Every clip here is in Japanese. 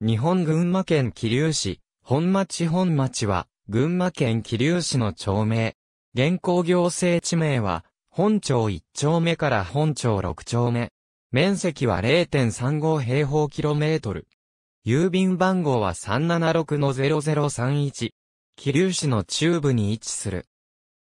日本群馬県桐生市、本町本町は、群馬県桐生市の町名。現行行政地名は、本町1丁目から本町6丁目。面積は0.35平方キロメートル。郵便番号は376-0031。桐生市の中部に位置する。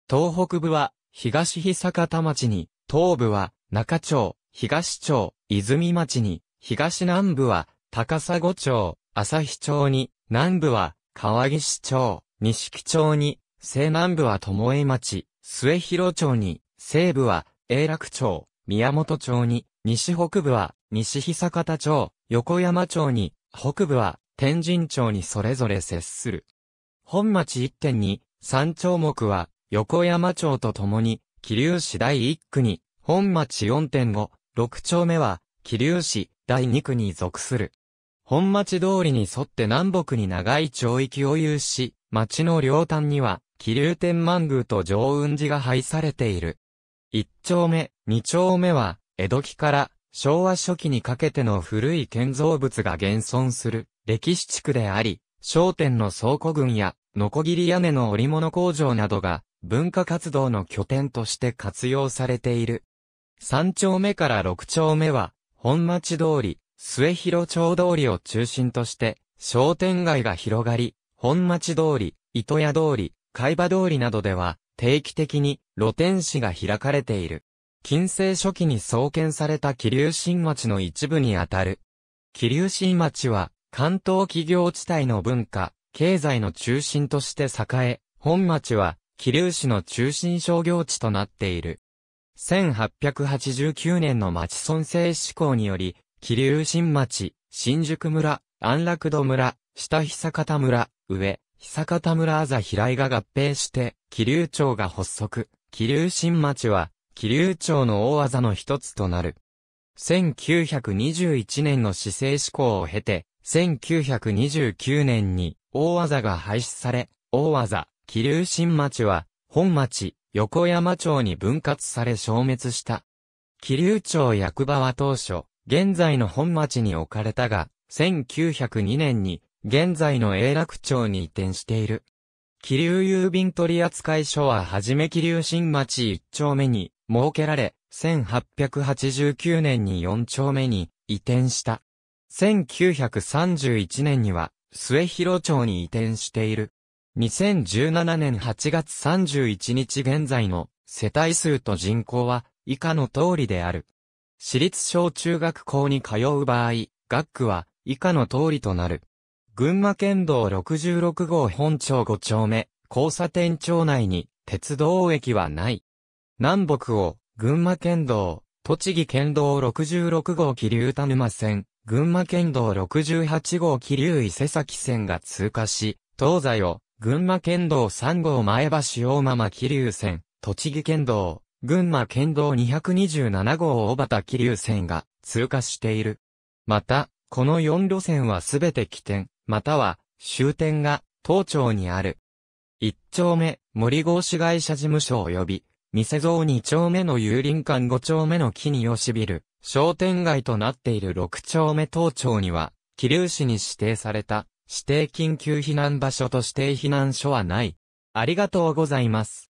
東北部は、東日坂田町に、東部は、中町、東町、泉町に、東南部は、高砂町、日町に、南部は、川岸町、西木町に、西南部は巴町、末広町に、西部は、永楽町、宮本町に、西北部は、西久方町、横山町に、北部は、天神町にそれぞれ接する。本町一点に、三丁目は、横山町と共に、桐生市第一区に、本町4.5、6丁目は、桐生市第2区に属する。本町通りに沿って南北に長い町域を有し、町の両端には、気流天満宮と上雲寺が配されている。一丁目、二丁目は、江戸期から昭和初期にかけての古い建造物が現存する歴史地区であり、商店の倉庫群や、ノコギリ屋根の織物工場などが、文化活動の拠点として活用されている。三丁目から六丁目は、本町通り、末広町通りを中心として、商店街が広がり、本町通り、糸屋通り、海馬通りなどでは、定期的に露天市が開かれている。近世初期に創建された桐流新町の一部にあたる。桐流新町は、関東企業地帯の文化、経済の中心として栄え、本町は、桐流市の中心商業地となっている。1889年の町村制施行により、桐生新町、新宿村、安楽戸村、下久方村、上、久方村あざ平井が合併して、桐生町が発足。桐生新町は、桐生町の大技の一つとなる。1921年の市政施行を経て、1929年に大技が廃止され、大技、桐生新町は、本町、横山町に分割され消滅した。桐生町役場は当初、現在の本町に置かれたが、1902年に、現在の永楽町に移転している。気流郵便取扱所ははじめ気流新町1丁目に設けられ、1889年に4丁目に移転した。1931年には末広町に移転している。2017年8月31日現在の世帯数と人口は以下の通りである。私立小中学校に通う場合、学区は以下の通りとなる。群馬県道66号本町5丁目、交差点町内に鉄道駅はない。南北を群馬県道、栃木県道66号桐生田沼線、群馬県道68号桐生伊勢崎線が通過し、東西を群馬県道3号前橋大間間桐生線、栃木県道群馬県道227号小畑桐生線が通過している。また、この4路線はすべて起点、または終点が東町にある。1丁目、森郷市会社事務所及び、店像2丁目の有林館5丁目の木によしびる、商店街となっている6丁目東町には、桐生市に指定された、指定緊急避難場所と指定避難所はない。ありがとうございます。